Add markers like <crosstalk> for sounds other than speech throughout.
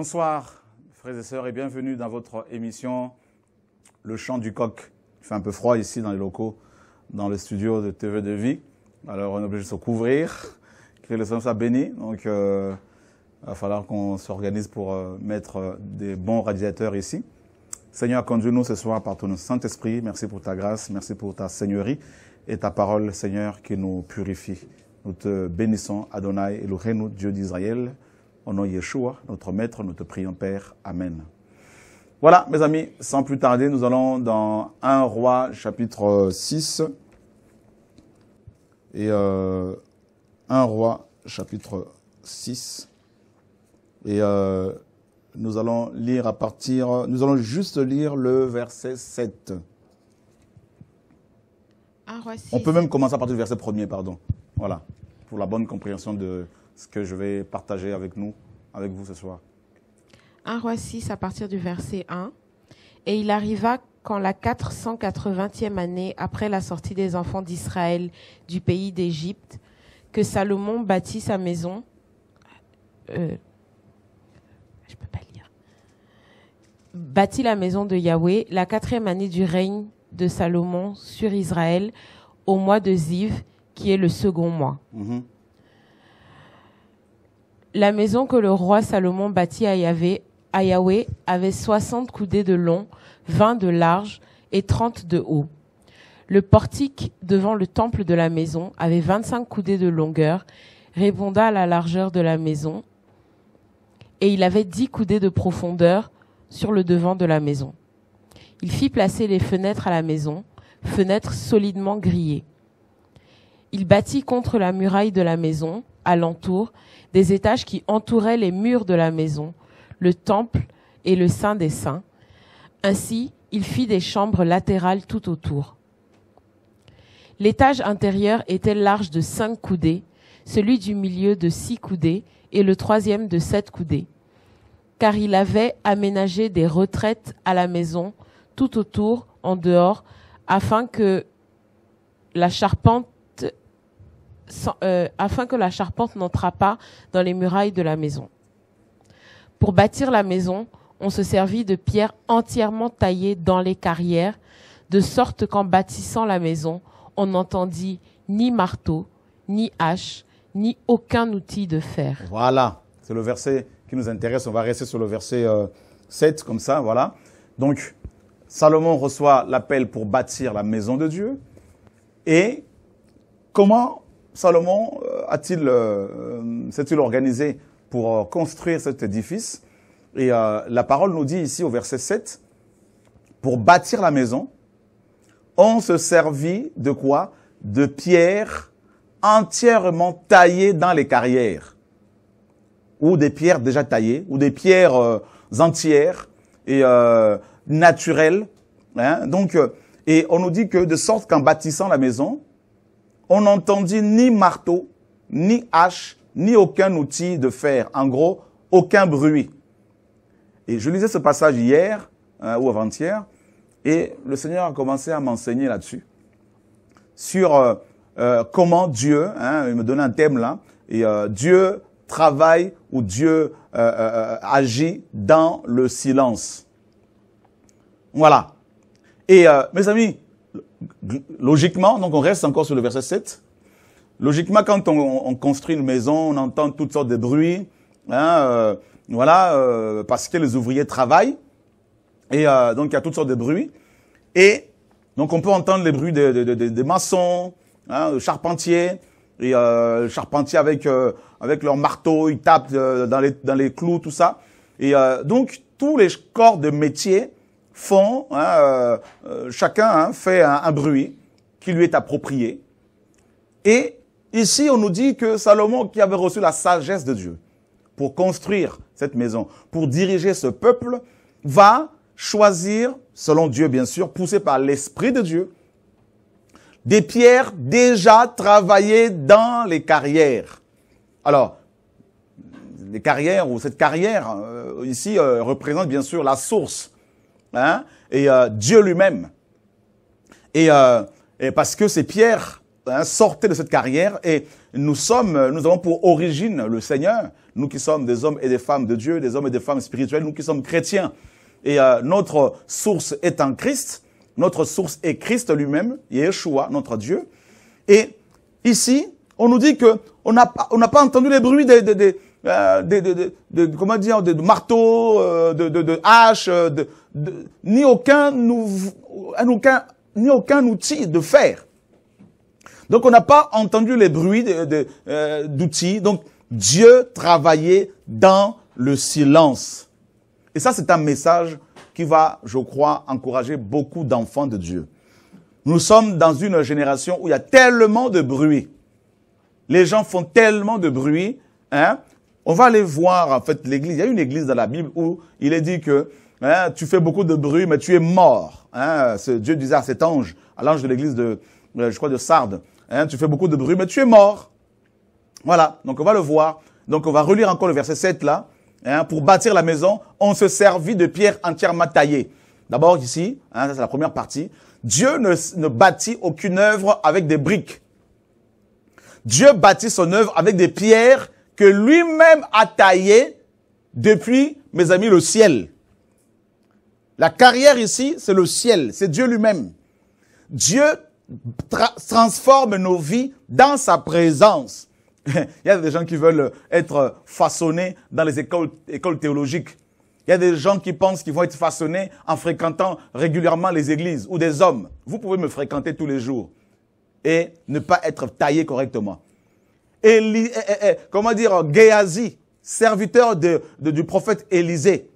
Bonsoir, frères et sœurs, et bienvenue dans votre émission Le chant du coq. Il fait un peu froid ici dans les locaux, dans le studio de TV de Vie. Alors, on est obligé de se couvrir, que le Seigneur soit béni. Donc, euh, il va falloir qu'on s'organise pour euh, mettre euh, des bons radiateurs ici. Seigneur, conduis-nous ce soir par ton Saint-Esprit. Merci pour ta grâce, merci pour ta seigneurie et ta parole, Seigneur, qui nous purifie. Nous te bénissons, Adonai, et de Dieu d'Israël. Au nom de Yeshua, notre Maître, nous te prions, Père. Amen. Voilà, mes amis, sans plus tarder, nous allons dans 1 Roi, chapitre 6. Et 1 euh, Roi, chapitre 6. Et euh, nous allons lire à partir, nous allons juste lire le verset 7. 1 Roi 6. On peut même commencer à partir du verset 1er, pardon. Voilà, pour la bonne compréhension de, ce que je vais partager avec nous, avec vous ce soir. 1 roi 6 à partir du verset 1. Et il arriva quand la 480e année après la sortie des enfants d'Israël du pays d'Égypte, que Salomon bâtit sa maison. Euh, je ne peux pas lire. Bâtit la maison de Yahweh la quatrième année du règne de Salomon sur Israël au mois de Ziv, qui est le second mois. Mm-hmm. La maison que le roi Salomon bâtit à Yahweh avait soixante coudées de long, vingt de large et trente de haut. Le portique devant le temple de la maison avait vingt-cinq coudées de longueur, réponda à la largeur de la maison, et il avait dix coudées de profondeur sur le devant de la maison. Il fit placer les fenêtres à la maison, fenêtres solidement grillées. Il bâtit contre la muraille de la maison, alentour, des étages qui entouraient les murs de la maison, le temple et le saint des saints. Ainsi, il fit des chambres latérales tout autour. L'étage intérieur était large de cinq coudées, celui du milieu de six coudées et le troisième de sept coudées, car il avait aménagé des retraites à la maison tout autour, en dehors, afin que la charpente euh, afin que la charpente n'entra pas dans les murailles de la maison. Pour bâtir la maison, on se servit de pierres entièrement taillées dans les carrières, de sorte qu'en bâtissant la maison, on n'entendit ni marteau, ni hache, ni aucun outil de fer. Voilà, c'est le verset qui nous intéresse. On va rester sur le verset 7, euh, comme ça, voilà. Donc, Salomon reçoit l'appel pour bâtir la maison de Dieu. Et comment Salomon euh, a-t-il, euh, euh, s'est-il organisé pour construire cet édifice Et la parole nous dit ici au verset 7, pour bâtir la maison, on se servit de quoi De pierres entièrement taillées dans les carrières, ou des pierres déjà taillées, ou des pierres entières et naturelles. Hein. Donc, et on nous dit que de sorte qu'en bâtissant la maison, on n'entendit ni marteau, ni hache, ni aucun outil de fer. En gros, aucun bruit. Et je lisais ce passage hier euh, ou avant-hier, et le Seigneur a commencé à m'enseigner là-dessus, sur euh, euh, comment Dieu, hein, il me donnait un thème là, et Dieu travaille ou Dieu agit dans le silence. Voilà. Et mes amis, logiquement, donc on reste encore sur le verset 7. Logiquement, quand on, construit une maison, on entend toutes sortes de bruits, hein, euh, voilà, euh, parce que les ouvriers travaillent. Et euh, donc, il y a toutes sortes de bruits. Et donc, on peut entendre les bruits des maçons, hein, des charpentiers. Et euh, charpentiers avec avec leur marteau, ils tapent dans les dans les clous, tout ça. Et donc, tous les corps de métier font, hein, euh, euh, chacun hein, fait un, bruit qui lui est approprié. Et ici, on nous dit que Salomon, qui avait reçu la sagesse de Dieu pour construire cette maison, pour diriger ce peuple, va choisir, selon Dieu bien sûr, poussé par l'Esprit de Dieu, des pierres déjà travaillées dans les carrières. Alors, les carrières ou cette carrière euh, ici représente bien sûr la source Hein, et euh, Dieu lui-même. Et, euh, parce que c'est Pierre hein, sortait de cette carrière et nous sommes, nous avons pour origine le Seigneur, nous qui sommes des hommes et des femmes de Dieu, des hommes et des femmes spirituelles nous qui sommes chrétiens. Et euh, notre source est en Christ, notre source est Christ lui-même, Yeshua, notre Dieu. Et ici, on nous dit que on n'a pas, entendu les bruits des euh, euh, de, de, de, euh, de, comment dire, de, marteau, de, hache, ni aucun, aucun, ni aucun outil de fer. Donc on n'a pas entendu les bruits d'outils. Donc Dieu travaillait dans le silence. Et ça, c'est un message qui va, je crois, encourager beaucoup d'enfants de Dieu. Nous sommes dans une génération où il y a tellement de bruit. Les gens font tellement de bruit, hein, on va aller voir en fait l'église. Il y a une église dans la Bible où il est dit que hein, tu fais beaucoup de bruit, mais tu es mort. Hein. ce, Dieu disait à cet ange, à l'ange de l'église de, euh, je crois, de Sardes, hein, tu fais beaucoup de bruit, mais tu es mort. Voilà, donc on va le voir. Donc on va relire encore le verset 7 là. pour bâtir la maison, on se servit de pierres entièrement taillées. D'abord ici, ça c'est la première partie. Dieu ne, ne bâtit aucune œuvre avec des briques. Dieu bâtit son œuvre avec des pierres que lui-même a taillé depuis, mes amis, le ciel. La carrière ici, c'est le ciel, c'est Dieu lui-même. Dieu transforme nos vies dans sa présence. <laughs> Il y a des gens qui veulent être façonnés dans les écoles théologiques. Il y a des gens qui pensent qu'ils vont être façonnés en fréquentant régulièrement les églises ou des hommes. Vous pouvez me fréquenter tous les jours et ne pas être taillé correctement. Eh, eh, eh, comment dire, Géasi, serviteur du prophète Élisée,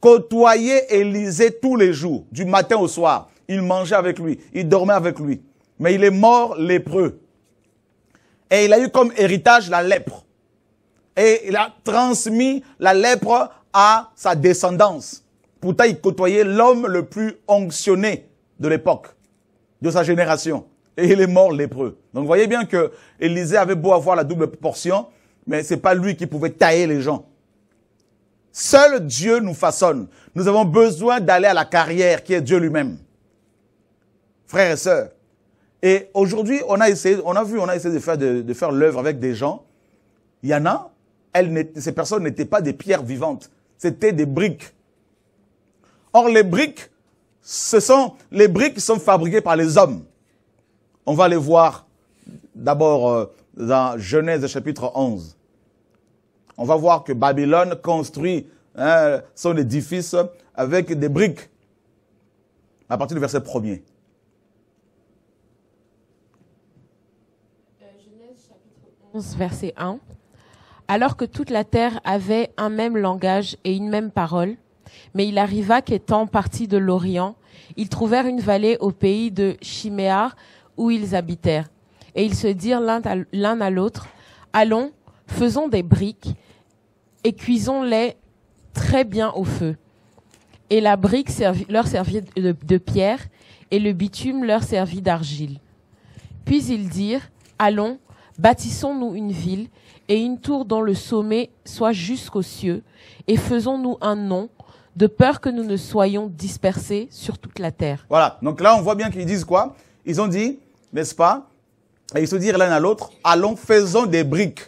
côtoyait Élisée tous les jours, du matin au soir. Il mangeait avec lui, il dormait avec lui. Mais il est mort lépreux. Et il a eu comme héritage la lèpre. Et il a transmis la lèpre à sa descendance. Pourtant, il côtoyait l'homme le plus onctionné de l'époque, de sa génération et il est mort lépreux. Donc voyez bien que Élisée avait beau avoir la double portion, mais ce n'est pas lui qui pouvait tailler les gens. Seul Dieu nous façonne. Nous avons besoin d'aller à la carrière qui est Dieu lui-même. Frères et sœurs. Et aujourd'hui, on a essayé, on a vu, on a essayé de faire, de, faire l'œuvre avec des gens. Il y en a, elles ces personnes n'étaient pas des pierres vivantes. C'était des briques. Or, les briques, ce sont, les briques sont fabriquées par les hommes. On va les voir d'abord euh, dans Genèse chapitre 11. On va voir que Babylone construit hein, son édifice avec des briques à partir du verset 1er. Euh, verset 1. Alors que toute la terre avait un même langage et une même parole, mais il arriva qu'étant partis de l'Orient, ils trouvèrent une vallée au pays de Chiméa, où ils habitèrent. Et ils se dirent l'un à l'autre, Allons, faisons des briques et cuisons-les très bien au feu. Et la brique leur servit de, de pierre, et le bitume leur servit d'argile. Puis ils dirent, Allons, bâtissons-nous une ville, et une tour dont le sommet soit jusqu'aux cieux, et faisons-nous un nom, de peur que nous ne soyons dispersés sur toute la terre. Voilà, donc là on voit bien qu'ils disent quoi ils ont dit, n'est-ce pas Et ils se dirent l'un à l'autre, allons, faisons des briques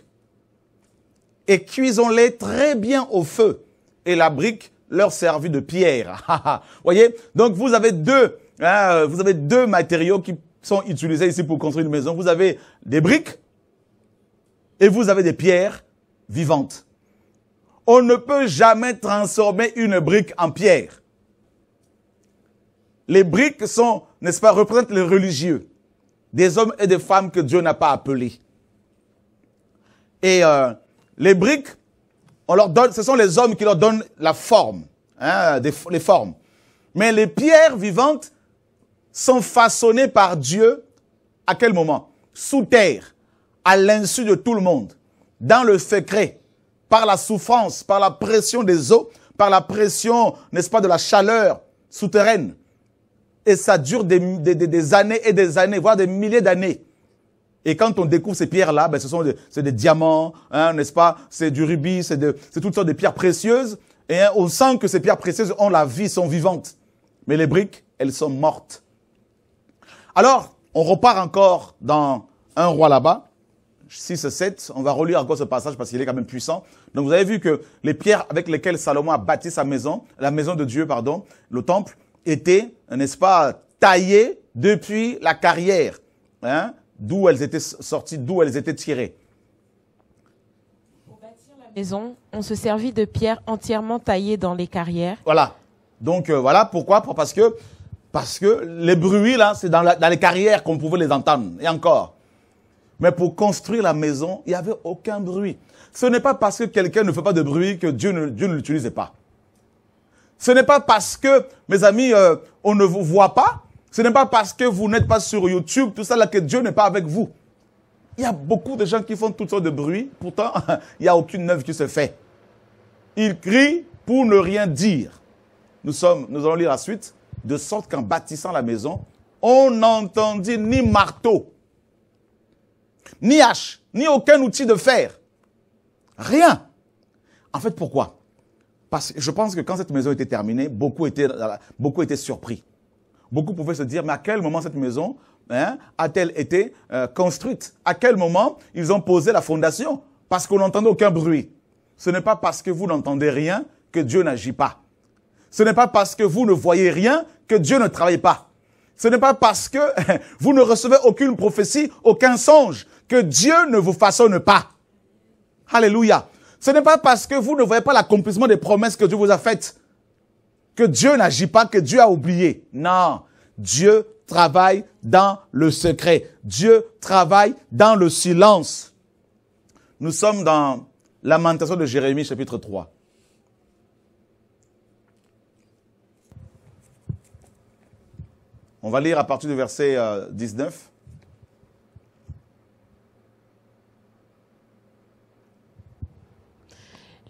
et cuisons-les très bien au feu. Et la brique leur servit de pierre. <laughs> Ah, ah. voyez Donc vous avez deux, hein, vous avez deux matériaux qui sont utilisés ici pour construire une maison. Vous avez des briques et vous avez des pierres vivantes. On ne peut jamais transformer une brique en pierre. Les briques sont n'est-ce pas, représente les religieux, des hommes et des femmes que Dieu n'a pas appelés. Et euh, les briques, on leur donne, ce sont les hommes qui leur donnent la forme, hein, les formes. Mais les pierres vivantes sont façonnées par Dieu à quel moment Sous terre, à l'insu de tout le monde, dans le secret, par la souffrance, par la pression des eaux, par la pression, n'est-ce pas, de la chaleur souterraine, et ça dure des, années et des années, voire des milliers d'années. Et quand on découvre ces pierres-là, ben ce sont des, c'est des diamants, hein, n'est-ce pas C'est du rubis, c'est, de, c'est toutes sortes de pierres précieuses. Et hein, on sent que ces pierres précieuses ont la vie, sont vivantes. Mais les briques, elles sont mortes. Alors, on repart encore dans un roi là-bas, 6, 7. On va relire encore ce passage parce qu'il est quand même puissant. Donc, vous avez vu que les pierres avec lesquelles Salomon a bâti sa maison, la maison de Dieu, pardon, le temple, étaient, n'est-ce pas, taillées depuis la carrière, hein, d'où elles étaient sorties, d'où elles étaient tirées. Pour bâtir la maison, on se servit de pierres entièrement taillées dans les carrières. Voilà. Donc euh, voilà pourquoi parce que parce que les bruits là, c'est dans, dans, les carrières qu'on pouvait les entendre et encore. Mais pour construire la maison, il n'y avait aucun bruit. Ce n'est pas parce que quelqu'un ne fait pas de bruit que Dieu ne, Dieu ne l'utilisait pas. Ce n'est pas parce que, mes amis, euh, on ne vous voit pas, ce n'est pas parce que vous n'êtes pas sur YouTube, tout ça, là, que Dieu n'est pas avec vous. Il y a beaucoup de gens qui font toutes sortes de bruits. pourtant, <laughs> il n'y a aucune œuvre qui se fait. Ils crient pour ne rien dire. Nous, sommes, nous allons lire la suite, de sorte qu'en bâtissant la maison, on n'entendit ni marteau, ni hache, ni aucun outil de fer. Rien. En fait, pourquoi je pense que quand cette maison était terminée, beaucoup étaient, surpris. Beaucoup pouvaient se dire, mais à quel moment cette maison hein, a-t-elle été euh, construite À quel moment ils ont posé la fondation Parce qu'on n'entendait aucun bruit. Ce n'est pas parce que vous n'entendez rien que Dieu n'agit pas. Ce n'est pas parce que vous ne voyez rien que Dieu ne travaille pas. Ce n'est pas parce que <laughs> vous ne recevez aucune prophétie, aucun songe, que Dieu ne vous façonne pas. Alléluia. Ce n'est pas parce que vous ne voyez pas l'accomplissement des promesses que Dieu vous a faites que Dieu n'agit pas, que Dieu a oublié. Non, Dieu travaille dans le secret. Dieu travaille dans le silence. Nous sommes dans Lamentation de Jérémie chapitre 3. On va lire à partir du verset 19. Euh,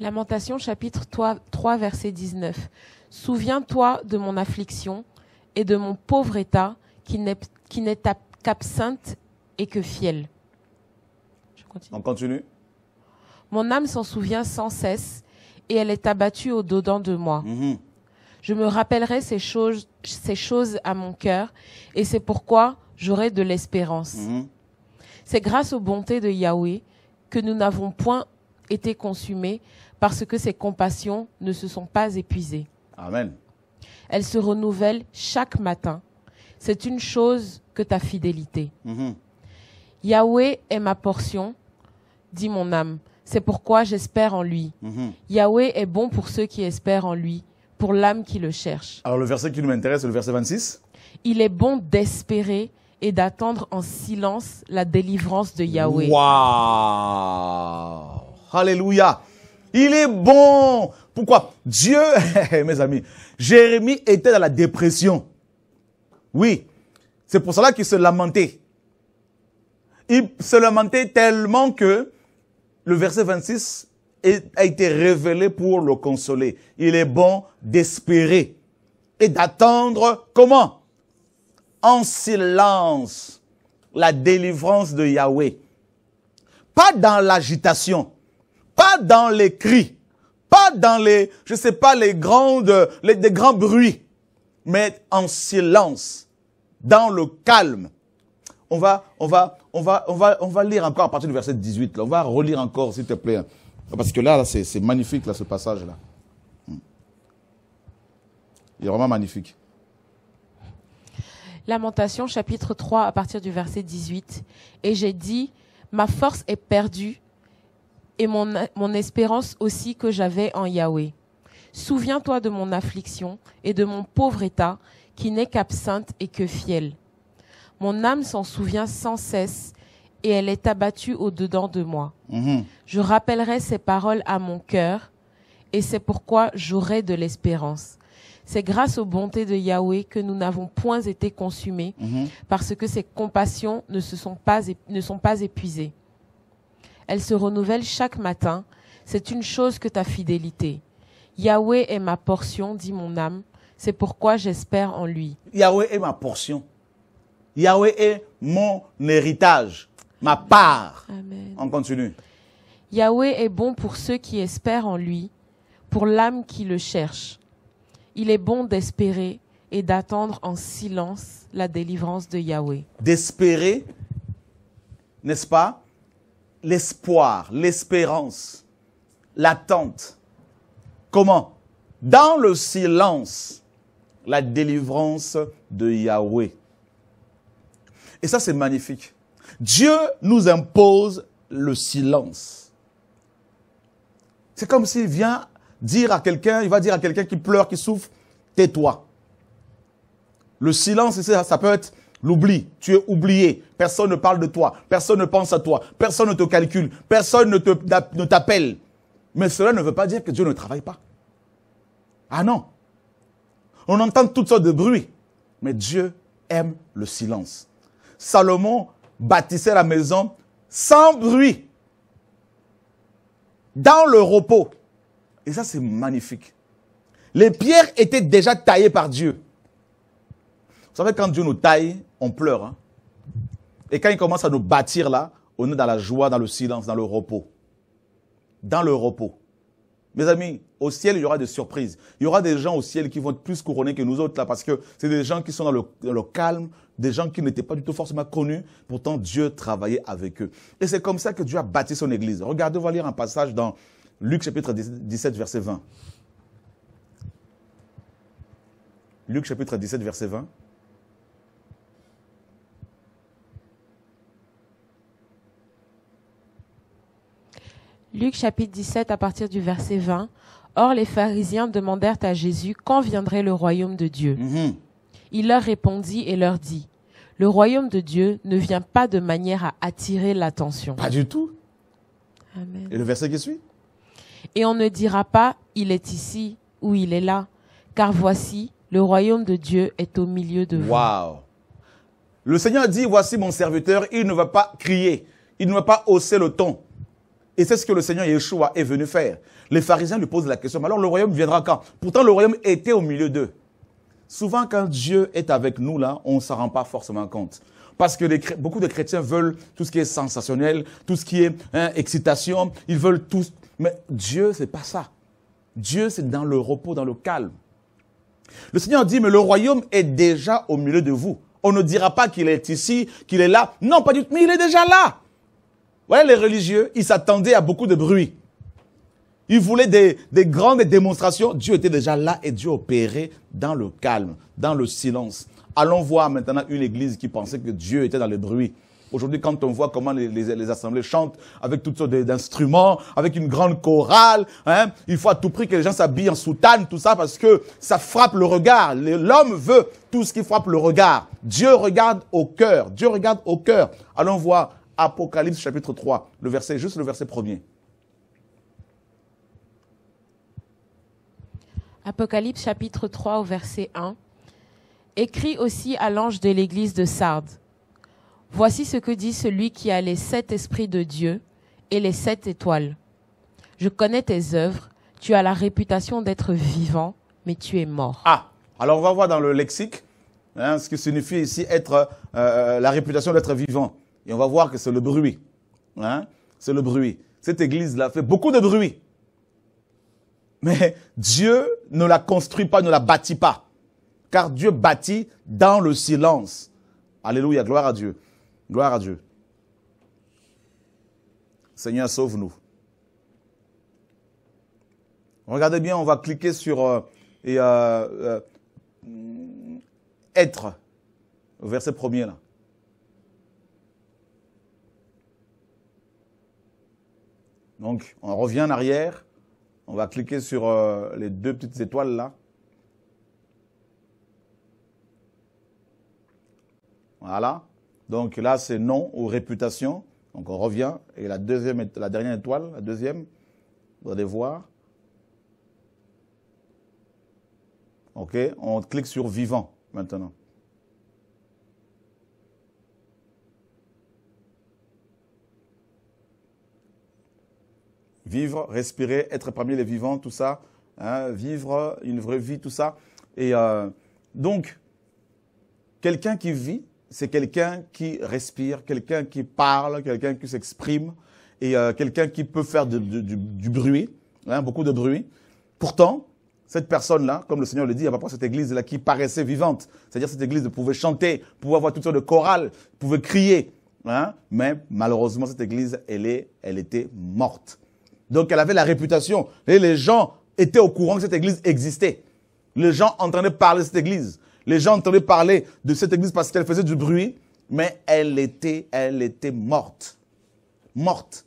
Lamentation chapitre 3 verset 19. Souviens-toi de mon affliction et de mon pauvre état qui n'est qu'absinthe et que fiel. On continue. Mon âme s'en souvient sans cesse et elle est abattue au dedans de moi. Mm-hmm. Je me rappellerai ces choses, ces choses à mon cœur et c'est pourquoi j'aurai de l'espérance. Mm-hmm. C'est grâce aux bontés de Yahweh que nous n'avons point été consumés parce que ses compassions ne se sont pas épuisées. Amen. Elles se renouvellent chaque matin. C'est une chose que ta fidélité. Mm-hmm. Yahweh est ma portion, dit mon âme. C'est pourquoi j'espère en lui. Mm-hmm. Yahweh est bon pour ceux qui espèrent en lui, pour l'âme qui le cherche. Alors le verset qui nous intéresse, le verset 26. Il est bon d'espérer et d'attendre en silence la délivrance de Yahweh. Waouh Alléluia il est bon. Pourquoi Dieu, <laughs> mes amis, Jérémie était dans la dépression. Oui, c'est pour cela qu'il se lamentait. Il se lamentait tellement que le verset 26 a été révélé pour le consoler. Il est bon d'espérer et d'attendre comment En silence la délivrance de Yahweh. Pas dans l'agitation. Pas dans les cris, pas dans les, je sais pas, les grandes, les, grands bruits, mais en silence, dans le calme. On va, on va, on va, on va, on va lire encore à partir du verset 18. Là. On va relire encore, s'il te plaît. Parce que là, là c'est magnifique, là, ce passage-là. Hmm. Il est vraiment magnifique. Lamentation chapitre 3 à partir du verset 18. Et j'ai dit, ma force est perdue et mon, espérance aussi que j'avais en Yahweh. Souviens-toi de mon affliction et de mon pauvre état, qui n'est qu'absinthe et que fiel. Mon âme s'en souvient sans cesse, et elle est abattue au-dedans de moi. Mhm. Je rappellerai ces paroles à mon cœur, et c'est pourquoi j'aurai de l'espérance. C'est grâce aux bontés de Yahweh que nous n'avons point été consumés, mhm. parce que ses compassions ne, se ne sont pas épuisées. Elle se renouvelle chaque matin. C'est une chose que ta fidélité. Yahweh est ma portion, dit mon âme. C'est pourquoi j'espère en lui. Yahweh est ma portion. Yahweh est mon héritage, ma part. Amen. On continue. Yahweh est bon pour ceux qui espèrent en lui, pour l'âme qui le cherche. Il est bon d'espérer et d'attendre en silence la délivrance de Yahweh. D'espérer, n'est-ce pas l'espoir, l'espérance, l'attente. Comment Dans le silence, la délivrance de Yahweh. Et ça, c'est magnifique. Dieu nous impose le silence. C'est comme s'il vient dire à quelqu'un, il va dire à quelqu'un qui pleure, qui souffre, tais-toi. Le silence, ça peut être L'oubli, tu es oublié. Personne ne parle de toi. Personne ne pense à toi. Personne ne te calcule. Personne ne t'appelle. Mais cela ne veut pas dire que Dieu ne travaille pas. Ah non. On entend toutes sortes de bruits. Mais Dieu aime le silence. Salomon bâtissait la maison sans bruit, dans le repos. Et ça, c'est magnifique. Les pierres étaient déjà taillées par Dieu savez, quand Dieu nous taille, on pleure. Hein. Et quand il commence à nous bâtir là, on est dans la joie, dans le silence, dans le repos. Dans le repos. Mes amis, au ciel, il y aura des surprises. Il y aura des gens au ciel qui vont être plus couronnés que nous autres là, parce que c'est des gens qui sont dans le, dans le calme, des gens qui n'étaient pas du tout forcément connus. Pourtant, Dieu travaillait avec eux. Et c'est comme ça que Dieu a bâti son église. Regardez, on va lire un passage dans Luc chapitre 17, verset 20. Luc chapitre 17, verset 20. Luc chapitre 17 à partir du verset 20. Or les pharisiens demandèrent à Jésus quand viendrait le royaume de Dieu. Mhm. Il leur répondit et leur dit, le royaume de Dieu ne vient pas de manière à attirer l'attention. Pas du tout. Amen. Et le verset qui suit Et on ne dira pas, il est ici ou il est là, car voici, le royaume de Dieu est au milieu de vous. Wow. Le Seigneur dit, voici mon serviteur, il ne va pas crier, il ne va pas hausser le ton, et c'est ce que le Seigneur Yeshua est venu faire. Les pharisiens lui posent la question, mais alors le royaume viendra quand Pourtant, le royaume était au milieu d'eux. Souvent, quand Dieu est avec nous, là, on ne s'en rend pas forcément compte. Parce que beaucoup de chrétiens veulent tout ce qui est sensationnel, tout ce qui est hein, excitation, ils veulent tout. Mais Dieu, c'est pas ça. Dieu, c'est dans le repos, dans le calme. Le Seigneur dit, mais le royaume est déjà au milieu de vous. On ne dira pas qu'il est ici, qu'il est là. Non, pas du tout, mais il est déjà là. Voilà les religieux, ils s'attendaient à beaucoup de bruit. Ils voulaient des, grandes démonstrations. Dieu était déjà là et Dieu opérait dans le calme, dans le silence. Allons voir maintenant une église qui pensait que Dieu était dans le bruit. Aujourd'hui, quand on voit comment les, assemblées chantent avec toutes sortes d'instruments, avec une grande chorale, hein, il faut à tout prix que les gens s'habillent en soutane, tout ça, parce que ça frappe le regard. L'homme veut tout ce qui frappe le regard. Dieu regarde au cœur. Dieu regarde au cœur. Allons voir Apocalypse chapitre 3, le verset, juste le verset premier. Apocalypse chapitre 3 au verset 1. écrit aussi à l'ange de l'église de Sardes. Voici ce que dit celui qui a les sept esprits de Dieu et les sept étoiles. Je connais tes œuvres, tu as la réputation d'être vivant, mais tu es mort. Ah, alors on va voir dans le lexique hein, ce qui signifie ici être euh, euh, la réputation d'être vivant. Et on va voir que c'est le bruit. Hein. C'est le bruit. Cette église-là fait beaucoup de bruit. Mais Dieu ne la construit pas, ne la bâtit pas. Car Dieu bâtit dans le silence. Alléluia, gloire à Dieu. Gloire à Dieu. Seigneur, sauve-nous. Regardez bien, on va cliquer sur euh, et, euh, euh, être, verset premier là. Donc, on revient en arrière. On va cliquer sur euh, les deux petites étoiles là. Voilà. Donc là, c'est nom ou réputation. Donc on revient. Et la, deuxième, la dernière étoile, la deuxième, vous allez voir. OK, on clique sur vivant maintenant. Vivre, respirer, être parmi les vivants, tout ça. Hein, vivre une vraie vie, tout ça. Et euh, donc, quelqu'un qui vit, c'est quelqu'un qui respire, quelqu'un qui parle, quelqu'un qui s'exprime et euh, quelqu'un qui peut faire du, bruit, hein, beaucoup de bruit. Pourtant, cette personne-là, comme le Seigneur le dit, à propos de cette église-là qui paraissait vivante, c'est-à-dire cette église pouvait chanter, pouvait avoir toutes sortes de chorales, pouvait crier, hein, mais malheureusement cette église, elle, est, elle était morte. Donc elle avait la réputation. Et les gens étaient au courant que cette église existait. Les gens entendaient parler de cette église. Les gens entendaient parler de cette église parce qu'elle faisait du bruit, mais elle était, elle était morte. Morte.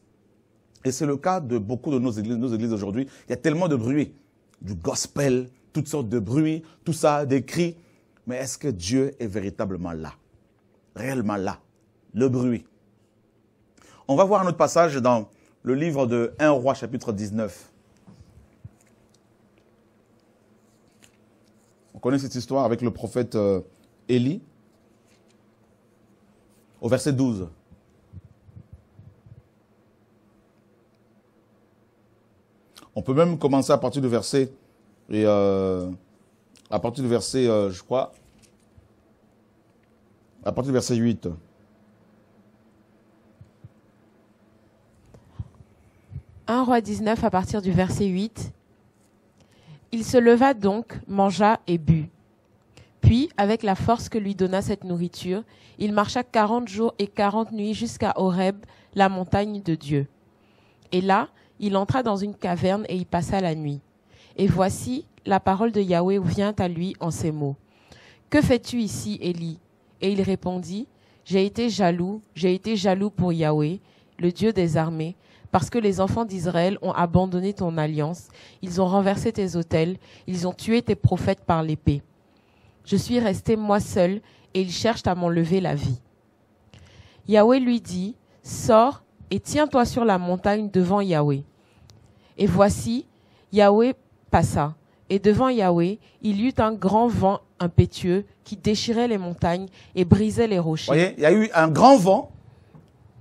Et c'est le cas de beaucoup de nos églises, nos églises aujourd'hui. Il y a tellement de bruit. Du gospel, toutes sortes de bruits, tout ça, des cris. Mais est-ce que Dieu est véritablement là? Réellement là? Le bruit. On va voir un autre passage dans le livre de 1 Roi chapitre 19. On connaît cette histoire avec le prophète euh, Élie au verset 12. On peut même commencer à partir du verset et euh, à partir du verset, euh, je crois, à partir du verset 8. 1 roi 19 à partir du verset 8. Il se leva donc, mangea et but. Puis, avec la force que lui donna cette nourriture, il marcha quarante jours et quarante nuits jusqu'à Horeb, la montagne de Dieu. Et là, il entra dans une caverne et y passa la nuit. Et voici, la parole de Yahweh vient à lui en ces mots. Que fais-tu ici, Élie Et il répondit, J'ai été jaloux, j'ai été jaloux pour Yahweh, le Dieu des armées, parce que les enfants d'Israël ont abandonné ton alliance, ils ont renversé tes autels, ils ont tué tes prophètes par l'épée. Je suis resté moi seul, et ils cherchent à m'enlever la vie. Yahweh lui dit, Sors et tiens-toi sur la montagne devant Yahweh. Et voici, Yahweh passa, et devant Yahweh, il y eut un grand vent impétueux qui déchirait les montagnes et brisait les rochers. il y a eu un grand vent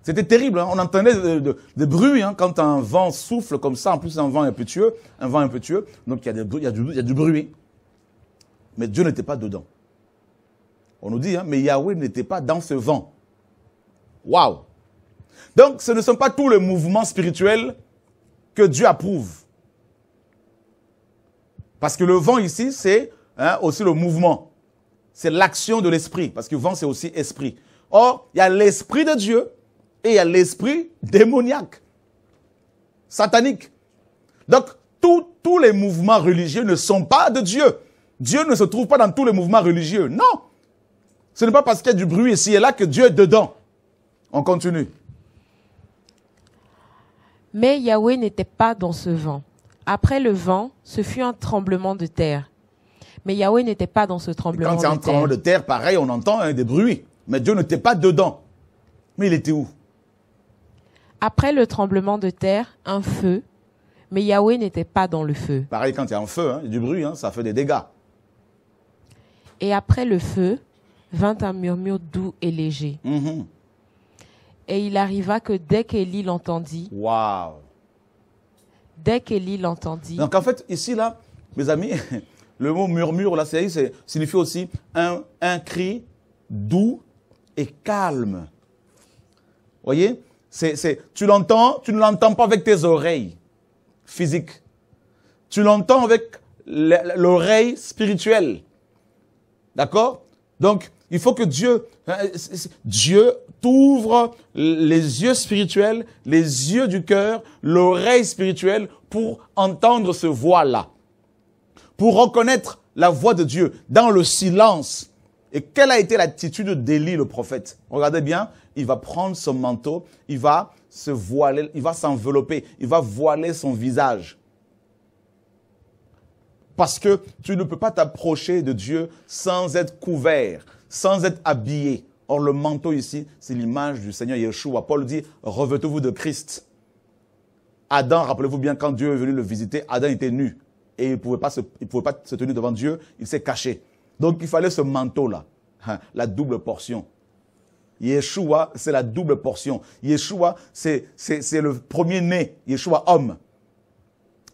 c'était terrible, hein. on entendait des de, bruits hein, quand un vent souffle comme ça, en plus un vent impétueux, un vent impétueux, donc il y, a des, il du, il y a du bruit. Mais Dieu n'était pas dedans. On nous dit, hein, mais Yahweh n'était pas dans ce vent. Waouh Donc ce ne sont pas tous les mouvements spirituels que Dieu approuve. Parce que le vent ici, c'est hein, aussi le mouvement. C'est l'action de l'esprit, parce que vent, c'est aussi esprit. Or, il y a l'esprit de Dieu et il y a l'esprit démoniaque, satanique. Donc, tous les mouvements religieux ne sont pas de Dieu. Dieu ne se trouve pas dans tous les mouvements religieux. Non. Ce n'est pas parce qu'il y a du bruit ici et là que Dieu est dedans. On continue. Mais Yahweh n'était pas dans ce vent. Après le vent, ce fut un tremblement de terre. Mais Yahweh n'était pas dans ce tremblement de terre. Quand il y un tremblement de terre, pareil, on entend hein, des bruits. Mais Dieu n'était pas dedans. Mais il était où après le tremblement de terre, un feu, mais Yahweh n'était pas dans le feu. Pareil quand il y a un feu, hein, du bruit, hein, ça fait des dégâts. Et après le feu, vint un murmure doux et léger. Mhm. Et il arriva que dès qu'Élie l'entendit. Waouh! Dès qu'Élie l'entendit. Donc en fait, ici, là, mes amis, <laughs> le mot murmure, là, c'est, signifie aussi un, un cri doux et calme. Voyez? c'est, tu l'entends, tu ne l'entends pas avec tes oreilles physiques. Tu l'entends avec l'oreille spirituelle. D'accord Donc, il faut que Dieu, euh, Dieu t'ouvre les yeux spirituels, les yeux du cœur, l'oreille spirituelle pour entendre ce voix-là, pour reconnaître la voix de Dieu dans le silence. Et quelle a été l'attitude d'Élie le prophète Regardez bien, il va prendre son manteau, il va se voiler, il va s'envelopper, il va voiler son visage. Parce que tu ne peux pas t'approcher de Dieu sans être couvert, sans être habillé. Or, le manteau ici, c'est l'image du Seigneur Yeshua. Paul dit, revêtez-vous de Christ. Adam, rappelez-vous bien, quand Dieu est venu le visiter, Adam était nu. Et il ne pouvait, pas se, tenir devant Dieu, il s'est caché. Donc, il fallait ce manteau-là, hein, la double portion. Yeshua, c'est la double portion. Yeshua, c'est le premier-né. Yeshua, homme.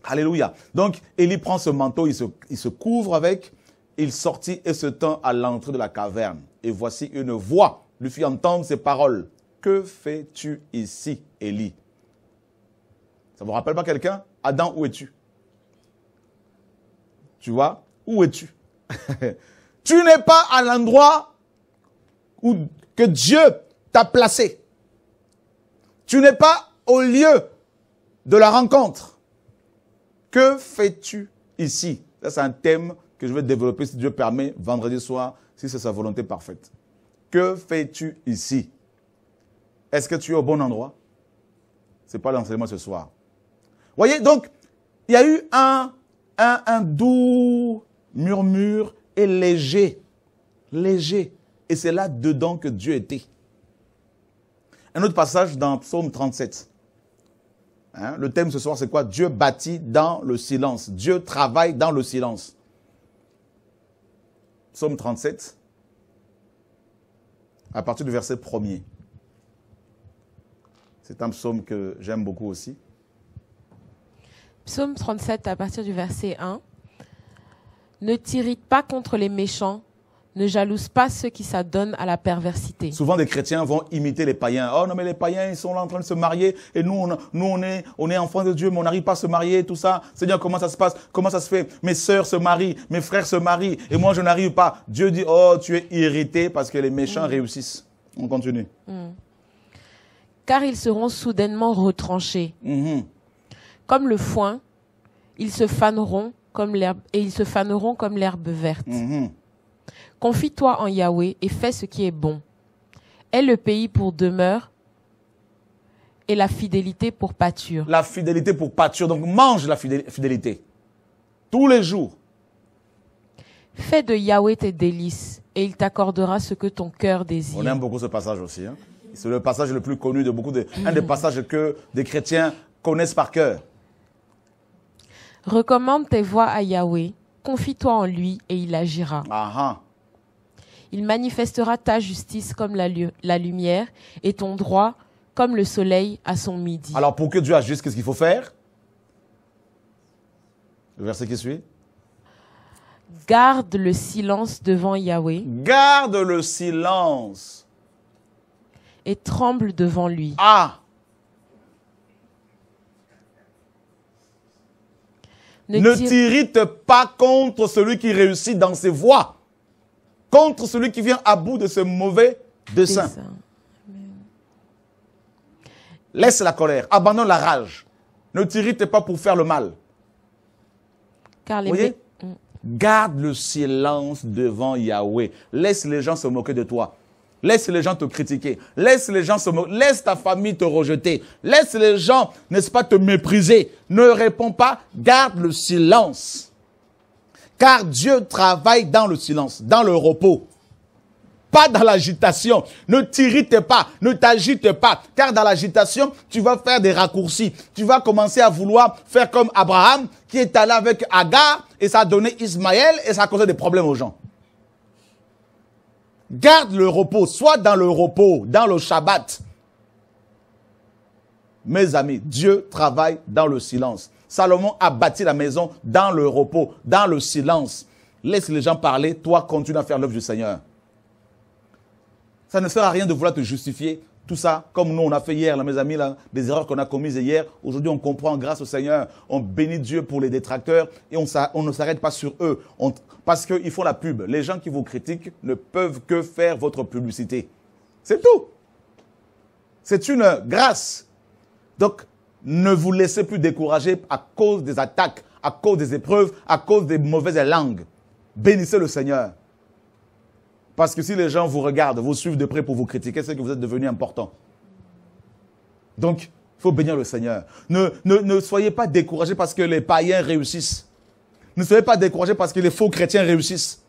Alléluia. Donc, Élie prend ce manteau, il se, couvre avec, il sortit et se tend à l'entrée de la caverne. Et voici une voix lui fit entendre ces paroles. Que fais-tu ici, Élie Ça vous rappelle pas quelqu'un Adam, où es-tu Tu vois Où es-tu <laughs> Tu n'es pas à l'endroit où que Dieu t'a placé. Tu n'es pas au lieu de la rencontre. Que fais-tu ici Ça, c'est un thème que je vais développer, si Dieu permet, vendredi soir, si c'est sa volonté parfaite. Que fais-tu ici Est-ce que tu es au bon endroit Ce n'est pas l'enseignement ce soir. Voyez, donc, il y a eu un, un doux murmure et léger, léger et c'est là-dedans que Dieu était. Un autre passage dans Psaume 37. Hein, le thème ce soir, c'est quoi Dieu bâtit dans le silence. Dieu travaille dans le silence. Psaume 37, à partir du verset 1er. C'est un psaume que j'aime beaucoup aussi. Psaume 37, à partir du verset 1. Ne t'irrite pas contre les méchants, ne jalouse pas ceux qui s'adonnent à la perversité. Souvent, des chrétiens vont imiter les païens. Oh non, mais les païens, ils sont là en train de se marier et nous, on, nous, on est, enfants de Dieu, mais on n'arrive pas à se marier, tout ça. Seigneur, comment ça se passe Comment ça se fait Mes sœurs se marient, mes frères se marient et moi, je n'arrive pas. Dieu dit, oh, tu es irrité parce que les méchants mm. réussissent. On continue. Mm. Car ils seront soudainement retranchés. Mm-hmm. Comme le foin, ils se faneront comme l'herbe et ils se faneront comme l'herbe verte. Mm-hmm. Confie-toi en Yahweh et fais ce qui est bon. Aie le pays pour demeure et la fidélité pour pâture. La fidélité pour pâture. Donc mange la fidélité. Tous les jours. Fais de Yahweh tes délices et il t'accordera ce que ton cœur désire. On aime beaucoup ce passage aussi. Hein. C'est le passage le plus connu de beaucoup de... Un des passages que des chrétiens connaissent par cœur. Recommande tes voies à Yahweh confie-toi en lui et il agira. Ah, ah. Il manifestera ta justice comme la, lumière et ton droit comme le soleil à son midi. Alors pour que Dieu agisse, qu'est-ce qu'il faut faire Le verset qui suit. Garde le silence devant Yahweh. Garde le silence. Et tremble devant lui. Ah ne t'irrite pas contre celui qui réussit dans ses voies contre celui qui vient à bout de ce mauvais dessein. Laisse la colère, abandonne la rage. Ne t'irrite pas pour faire le mal. Car mm. Garde le silence devant Yahweh. Laisse les gens se moquer de toi. Laisse les gens te critiquer. Laisse les gens se moquer. Laisse ta famille te rejeter. Laisse les gens, n'est-ce pas, te mépriser. Ne réponds pas. Garde le silence. Car Dieu travaille dans le silence, dans le repos. Pas dans l'agitation. Ne t'irrite pas, ne t'agite pas. Car dans l'agitation, tu vas faire des raccourcis. Tu vas commencer à vouloir faire comme Abraham qui est allé avec Agar et ça a donné Ismaël et ça a causé des problèmes aux gens. Garde le repos, soit dans le repos, dans le Shabbat. Mes amis, Dieu travaille dans le silence. Salomon a bâti la maison dans le repos, dans le silence. Laisse les gens parler, toi continue à faire l'œuvre du Seigneur. Ça ne sert à rien de vouloir te justifier. Tout ça, comme nous, on a fait hier, mes amis, des erreurs qu'on a commises hier, aujourd'hui, on comprend grâce au Seigneur. On bénit Dieu pour les détracteurs et on, ne s'arrête pas sur eux. parce qu'ils font la pub. Les gens qui vous critiquent ne peuvent que faire votre publicité. C'est tout. C'est une euh, grâce. Donc, ne vous laissez plus décourager à cause des attaques, à cause des épreuves, à cause des mauvaises langues. Bénissez le Seigneur. Parce que si les gens vous regardent, vous suivent de près pour vous critiquer, c'est que vous êtes devenu important. Donc, il faut bénir le Seigneur. Ne, ne soyez pas découragés parce que les païens réussissent. Ne soyez pas découragés parce que les faux chrétiens réussissent.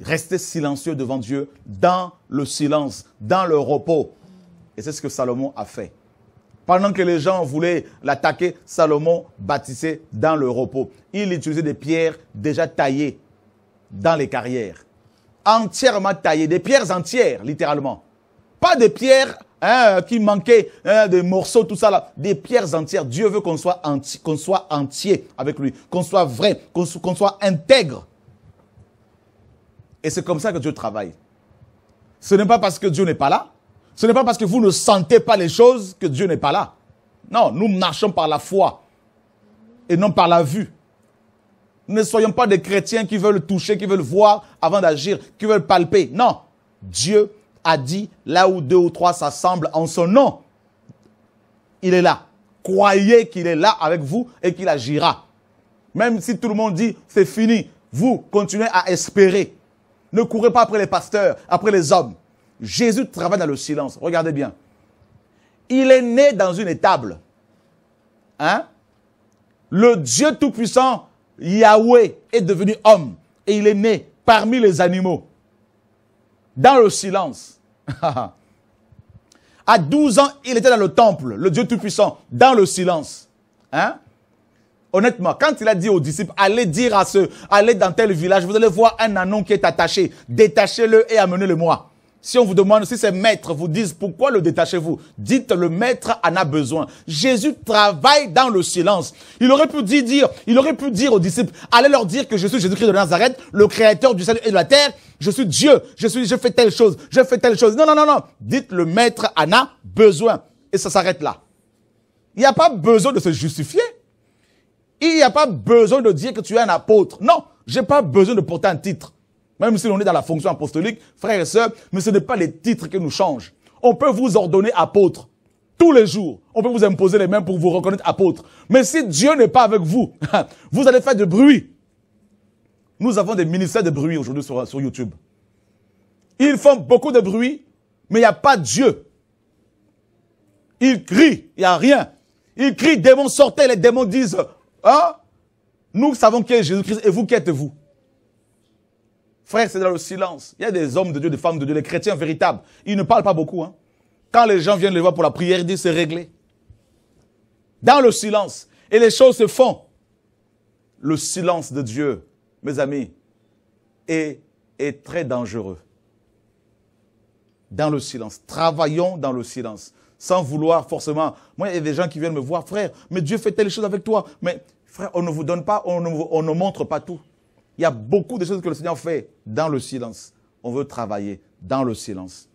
Restez silencieux devant Dieu, dans le silence, dans le repos. Et c'est ce que Salomon a fait. Pendant que les gens voulaient l'attaquer, Salomon bâtissait dans le repos. Il utilisait des pierres déjà taillées dans les carrières. Entièrement taillées, des pierres entières, littéralement. Pas des pierres hein, qui manquaient, hein, des morceaux, tout ça là. Des pierres entières. Dieu veut qu'on soit, qu'on soit entier avec lui, qu'on soit vrai, qu'on soit intègre. Et c'est comme ça que Dieu travaille. Ce n'est pas parce que Dieu n'est pas là ce n'est pas parce que vous ne sentez pas les choses que Dieu n'est pas là. Non, nous marchons par la foi et non par la vue. Ne soyons pas des chrétiens qui veulent toucher, qui veulent voir avant d'agir, qui veulent palper. Non, Dieu a dit, là où deux ou trois s'assemblent en son nom, il est là. Croyez qu'il est là avec vous et qu'il agira. Même si tout le monde dit, c'est fini, vous continuez à espérer. Ne courez pas après les pasteurs, après les hommes. Jésus travaille dans le silence. Regardez bien. Il est né dans une étable. Hein? Le Dieu Tout-Puissant, Yahweh, est devenu homme. Et il est né parmi les animaux. Dans le silence. <laughs> à 12 ans, il était dans le temple, le Dieu Tout-Puissant, dans le silence. Hein? Honnêtement, quand il a dit aux disciples, allez dire à ceux, allez dans tel village, vous allez voir un anon qui est attaché, détachez-le et amenez-le moi. Si on vous demande, si ces maîtres vous disent pourquoi le détachez-vous, dites le maître en a besoin. Jésus travaille dans le silence. Il aurait pu dire, il aurait pu dire aux disciples, allez leur dire que je suis Jésus-Christ de Nazareth, le créateur du ciel et de la terre, je suis Dieu, je suis, je fais telle chose, je fais telle chose. Non, non, non, non. Dites le maître en a besoin. Et ça s'arrête là. Il n'y a pas besoin de se justifier. Il n'y a pas besoin de dire que tu es un apôtre. Non, j'ai pas besoin de porter un titre. Même si l'on est dans la fonction apostolique, frères et sœurs, mais ce n'est pas les titres qui nous changent. On peut vous ordonner apôtre. Tous les jours, on peut vous imposer les mains pour vous reconnaître apôtre. Mais si Dieu n'est pas avec vous, <laughs> vous allez faire du bruit. Nous avons des ministères de bruit aujourd'hui sur, sur YouTube. Ils font beaucoup de bruit, mais il n'y a pas Dieu. Ils crient, il n'y a rien. Ils crient, démons, sortez, les démons disent, hein? Nous savons qui est Jésus-Christ et vous qui êtes-vous. Frère, c'est dans le silence. Il y a des hommes de Dieu, des femmes de Dieu, des chrétiens véritables. Ils ne parlent pas beaucoup. Hein. Quand les gens viennent les voir pour la prière, ils disent c'est réglé. Dans le silence. Et les choses se font. Le silence de Dieu, mes amis, est, est très dangereux. Dans le silence. Travaillons dans le silence. Sans vouloir forcément. Moi, il y a des gens qui viennent me voir, frère, mais Dieu fait telle chose avec toi. Mais frère, on ne vous donne pas, on ne, on ne montre pas tout. Il y a beaucoup de choses que le Seigneur fait dans le silence. On veut travailler dans le silence.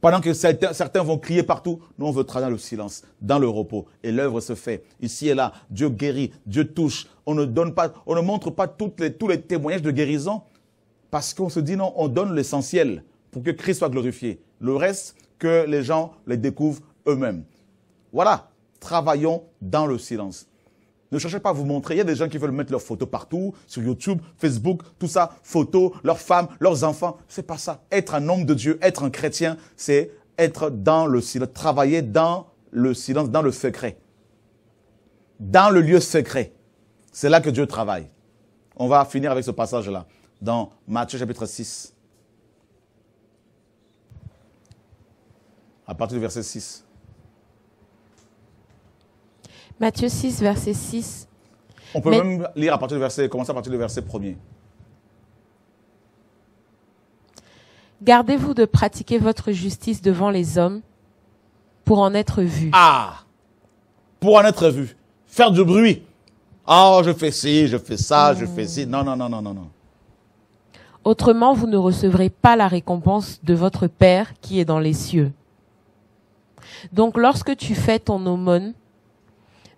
Pendant que certains, vont crier partout, nous on veut travailler dans le silence, dans le repos. Et l'œuvre se fait. Ici et là, Dieu guérit, Dieu touche. On ne montre pas tous les témoignages de guérison parce qu'on se dit non, on donne l'essentiel pour que Christ soit glorifié. Le reste, que les gens les découvrent eux-mêmes. Voilà, travaillons dans le silence. Ne cherchez pas à vous montrer. Il y a des gens qui veulent mettre leurs photos partout, sur YouTube, Facebook, tout ça, photos, leurs femmes, leurs enfants. C'est pas ça. Être un homme de Dieu, être un chrétien, c'est être dans le silence, travailler dans le silence, dans le secret. Dans le lieu secret. C'est là que Dieu travaille. On va finir avec ce passage-là, dans Matthieu chapitre 6. À partir du verset 6. Matthieu 6, verset 6. On peut même lire à partir du verset, commencer à partir du verset premier. Gardez-vous de pratiquer votre justice devant les hommes pour en être vu. Ah Pour en être vu. Faire du bruit. Ah, oh, je fais ci, je fais ça, je hmm. fais ci. Non, non, non, non, non, non. Autrement, vous ne recevrez pas la récompense de votre Père qui est dans les cieux. Donc lorsque tu fais ton aumône,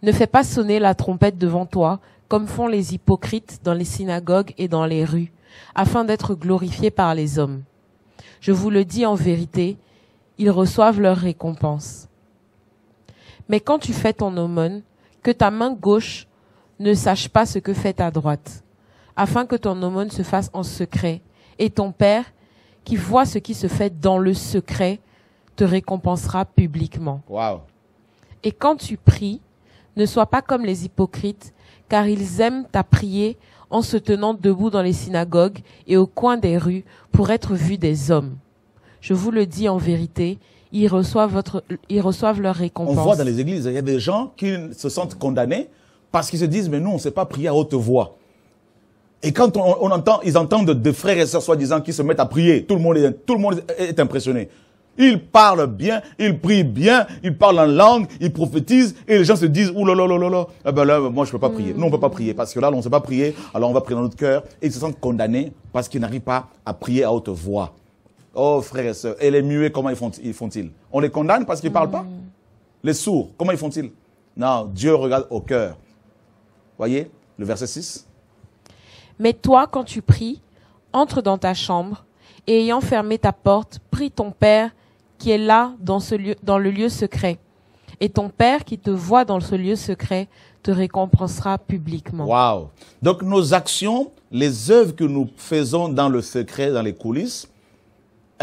ne fais pas sonner la trompette devant toi, comme font les hypocrites dans les synagogues et dans les rues, afin d'être glorifiés par les hommes. Je vous le dis en vérité, ils reçoivent leur récompense. Mais quand tu fais ton aumône, que ta main gauche ne sache pas ce que fait ta droite, afin que ton aumône se fasse en secret, et ton Père, qui voit ce qui se fait dans le secret, te récompensera publiquement. Et quand tu pries, ne sois pas comme les hypocrites, car ils aiment à prier en se tenant debout dans les synagogues et au coin des rues pour être vus des hommes. Je vous le dis en vérité, ils reçoivent, leur récompense. On voit dans les églises, il y a des gens qui se sentent condamnés parce qu'ils se disent, mais nous, on ne sait pas prier à haute voix. Et quand on, entend, ils entendent des frères et sœurs soi-disant qui se mettent à prier, tout le monde est impressionné. Il parlent bien, il prient bien, ils parlent en langue, ils prophétise, et les gens se disent, oh moi je ne peux pas prier. Mm. Nous, on peut pas prier, parce que là, on ne sait pas prier, alors on va prier dans notre cœur, et ils se sentent condamnés parce qu'ils n'arrivent pas à prier à haute voix. Oh frères et sœurs, et les muets, comment ils font-ils On les condamne parce qu'ils ne parlent pas mm. Les sourds, comment ils font-ils Non, Dieu regarde au cœur. Voyez, le verset 6. Mais toi, quand tu pries, entre dans ta chambre et ayant fermé ta porte, prie ton Père qui est là dans, ce lieu, dans le lieu secret. Et ton Père qui te voit dans ce lieu secret te récompensera publiquement. Wow. Donc nos actions, les œuvres que nous faisons dans le secret, dans les coulisses,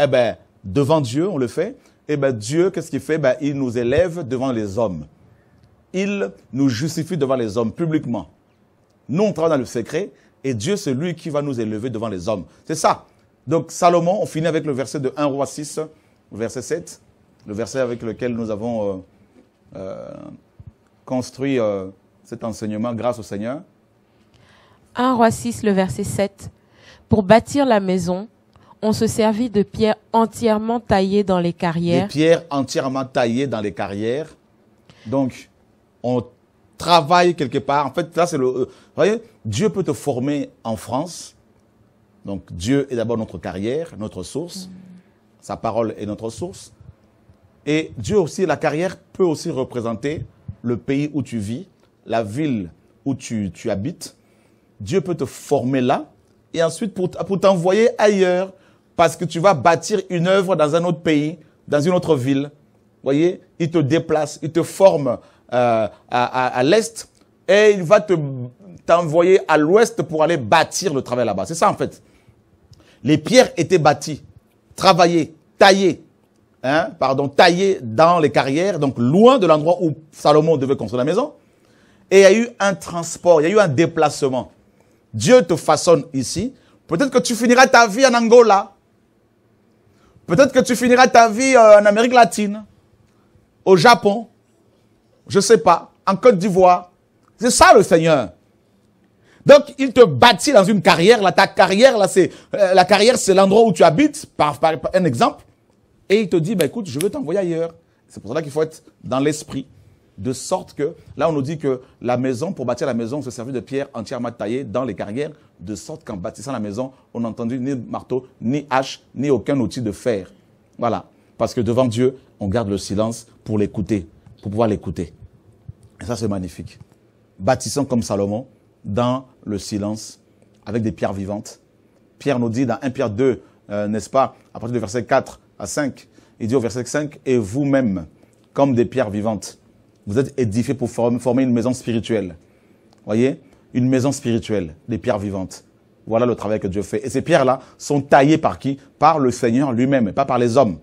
eh ben, devant Dieu, on le fait. Eh ben, Dieu, qu'est-ce qu'il fait? Ben, il nous élève devant les hommes. Il nous justifie devant les hommes publiquement. Nous, on travaille dans le secret et Dieu, c'est lui qui va nous élever devant les hommes. C'est ça. Donc, Salomon, on finit avec le verset de 1 roi 6 verset 7, le verset avec lequel nous avons euh, euh, construit euh, cet enseignement grâce au Seigneur. 1 Roi 6, le verset 7. Pour bâtir la maison, on se servit de pierres entièrement taillées dans les carrières. Des pierres entièrement taillées dans les carrières. Donc, on travaille quelque part. En fait, là, c'est le. voyez, Dieu peut te former en France. Donc, Dieu est d'abord notre carrière, notre source. Mm. Sa parole est notre source. Et Dieu aussi, la carrière peut aussi représenter le pays où tu vis, la ville où tu, habites. Dieu peut te former là et ensuite pour, t'envoyer ailleurs parce que tu vas bâtir une œuvre dans un autre pays, dans une autre ville. Voyez, il te déplace, il te forme euh, à, l'est et il va te t'envoyer à l'ouest pour aller bâtir le travail là-bas. C'est ça en fait. Les pierres étaient bâties, travaillées, taillé, hein, pardon, taillé dans les carrières, donc loin de l'endroit où Salomon devait construire la maison. Et il y a eu un transport, il y a eu un déplacement. Dieu te façonne ici. Peut-être que tu finiras ta vie en Angola. Peut-être que tu finiras ta vie euh, en Amérique latine, au Japon, je ne sais pas, en Côte d'Ivoire. C'est ça le Seigneur. Donc, il te bâtit dans une carrière. Là, ta carrière, là, c'est euh, la carrière, c'est l'endroit où tu habites, par, par un exemple. Et il te dit, bah, écoute, je veux t'envoyer ailleurs. C'est pour cela qu'il faut être dans l'esprit. De sorte que, là, on nous dit que la maison, pour bâtir la maison, on se servit de pierres entièrement taillées dans les carrières, de sorte qu'en bâtissant la maison, on n'a entendu ni marteau, ni hache, ni aucun outil de fer. Voilà. Parce que devant Dieu, on garde le silence pour l'écouter, pour pouvoir l'écouter. Et ça, c'est magnifique. Bâtissons comme Salomon, dans le silence, avec des pierres vivantes. Pierre nous dit dans 1 Pierre 2, euh, n'est-ce pas, à partir du verset 4, à 5, il dit au verset 5, et vous-même, comme des pierres vivantes, vous êtes édifiés pour former une maison spirituelle. Voyez Une maison spirituelle, des pierres vivantes. Voilà le travail que Dieu fait. Et ces pierres-là sont taillées par qui Par le Seigneur lui-même, pas par les hommes.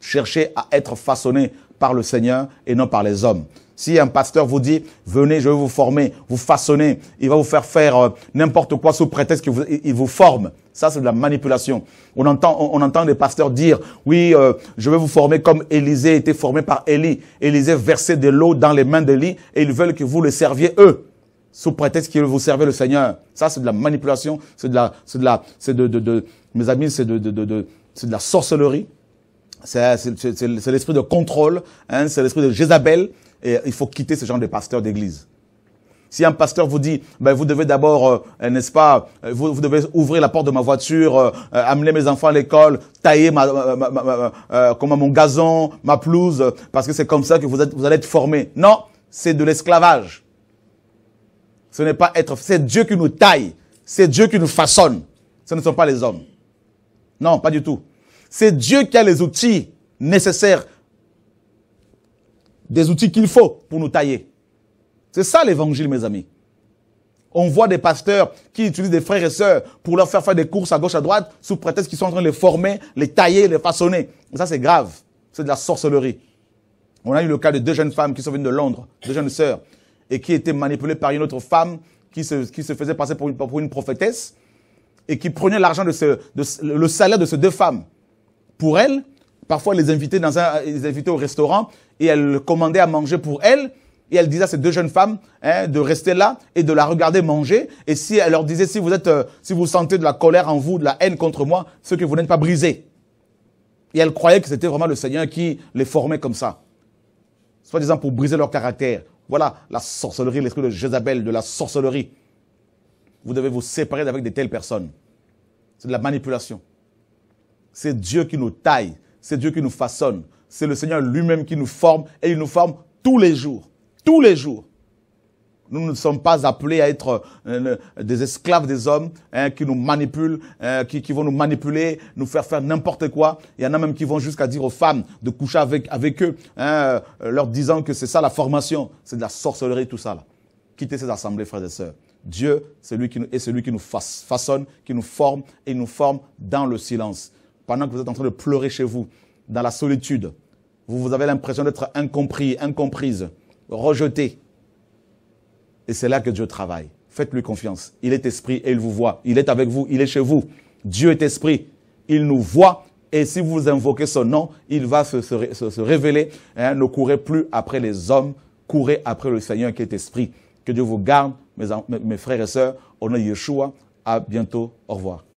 Cherchez à être façonnés par le Seigneur et non par les hommes. Si un pasteur vous dit, venez, je vais vous former, vous façonner, il va vous faire faire euh, n'importe quoi sous prétexte qu'il vous, forme. Ça, c'est de la manipulation. On entend, on, entend des pasteurs dire, oui, euh, je vais vous former comme Élisée était formé par Élie. Élisée versait de l'eau dans les mains d'Élie et ils veulent que vous le serviez eux sous prétexte qu'ils vous servaient le Seigneur. Ça, c'est de la manipulation, c'est de la, c'est de la, c'est de, mes amis, c'est de, c'est de la sorcellerie. C'est, l'esprit de contrôle, hein, c'est l'esprit de Jézabel, et il faut quitter ce genre de pasteur d'église. Si un pasteur vous dit, ben, vous devez d'abord, euh, euh, n'est-ce pas, euh, vous, devez ouvrir la porte de ma voiture, amener mes enfants à l'école, tailler ma, mon gazon, ma pelouse, parce que c'est comme ça que vous, vous allez être formé. Non, c'est de l'esclavage. Ce n'est pas être, c'est Dieu qui nous taille, c'est Dieu qui nous façonne. Ce ne sont pas les hommes. Non, pas du tout. C'est Dieu qui a les outils nécessaires des outils qu'il faut pour nous tailler. C'est ça l'évangile, mes amis. On voit des pasteurs qui utilisent des frères et sœurs pour leur faire faire des courses à gauche, à droite, sous prétexte qu'ils sont en train de les former, les tailler, les façonner. ça, c'est grave. C'est de la sorcellerie. On a eu le cas de deux jeunes femmes qui sont venues de Londres, deux jeunes sœurs, et qui étaient manipulées par une autre femme qui se, faisait passer pour une, prophétesse et qui prenait l'argent de, ce, le salaire de ces deux femmes pour elles Parfois, elle les invitait, dans euh, les au restaurant et elle commandait à manger pour elle. Et elle disait à ces deux jeunes femmes hein, de rester là et de la regarder manger. Et si elle leur disait, si vous euh, vous sentez de la colère en vous, de la haine contre moi, ce que vous n'êtes pas brisé. Et elle croyait que c'était vraiment le Seigneur qui les formait comme ça. Soit disant pour briser leur caractère. Voilà la sorcellerie, l'esprit de Jézabel, de la sorcellerie. Vous devez vous séparer d'avec de telles personnes. C'est de la manipulation. C'est Dieu qui nous taille c'est Dieu qui nous façonne. C'est le Seigneur lui-même qui nous forme et il nous forme tous les jours. Tous les jours. Nous ne sommes pas appelés à être euh, euh, des esclaves des hommes hein, qui nous manipulent, euh, qui, vont nous manipuler, nous faire faire n'importe quoi. Il y en a même qui vont jusqu'à dire aux femmes de coucher avec, eux, hein, leur disant que c'est ça la formation, c'est de la sorcellerie, tout ça. Quittez ces assemblées, frères et sœurs. Dieu c'est lui qui est celui qui nous façonne, qui nous forme et nous forme dans le silence pendant que vous êtes en train de pleurer chez vous, dans la solitude, vous, vous avez l'impression d'être incompris, incomprise, rejeté. Et c'est là que Dieu travaille. Faites-lui confiance. Il est esprit et il vous voit. Il est avec vous, il est chez vous. Dieu est esprit. Il nous voit. Et si vous invoquez son nom, il va se, se, révéler. Hein, ne courez plus après les hommes, courez après le Seigneur qui est esprit. Que Dieu vous garde, mes, mes frères et sœurs. On nom de Yeshua, à bientôt. Au revoir.